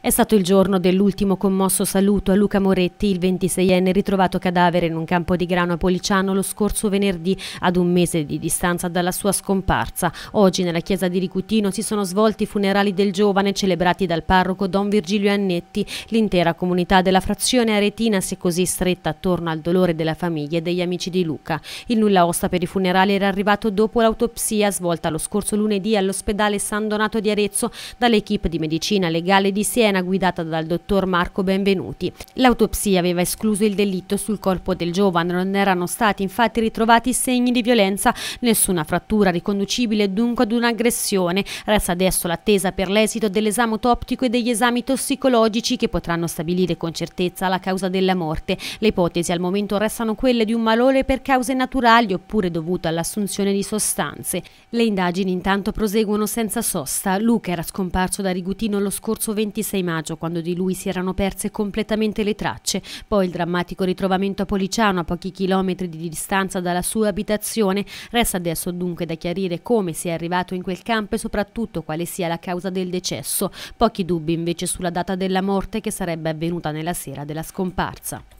È stato il giorno dell'ultimo commosso saluto a Luca Moretti, il 26enne ritrovato cadavere in un campo di grano a Policiano lo scorso venerdì ad un mese di distanza dalla sua scomparsa. Oggi nella chiesa di Ricutino si sono svolti i funerali del giovane celebrati dal parroco Don Virgilio Annetti. L'intera comunità della frazione aretina si è così stretta attorno al dolore della famiglia e degli amici di Luca. Il nulla osta per i funerali era arrivato dopo l'autopsia svolta lo scorso lunedì all'ospedale San Donato di Arezzo dall'equipe di medicina legale di Siena scena guidata dal dottor Marco Benvenuti. L'autopsia aveva escluso il delitto sul corpo del giovane, non erano stati infatti ritrovati segni di violenza, nessuna frattura riconducibile dunque ad un'aggressione. Resta adesso l'attesa per l'esito dell'esame autoptico e degli esami tossicologici che potranno stabilire con certezza la causa della morte. Le ipotesi al momento restano quelle di un malore per cause naturali oppure dovuto all'assunzione di sostanze. Le indagini intanto proseguono senza sosta. Luca era scomparso da Rigutino lo scorso 26 6 maggio, quando di lui si erano perse completamente le tracce, poi il drammatico ritrovamento a Policiano, a pochi chilometri di distanza dalla sua abitazione, resta adesso dunque da chiarire come sia arrivato in quel campo e soprattutto quale sia la causa del decesso. Pochi dubbi invece sulla data della morte che sarebbe avvenuta nella sera della scomparsa.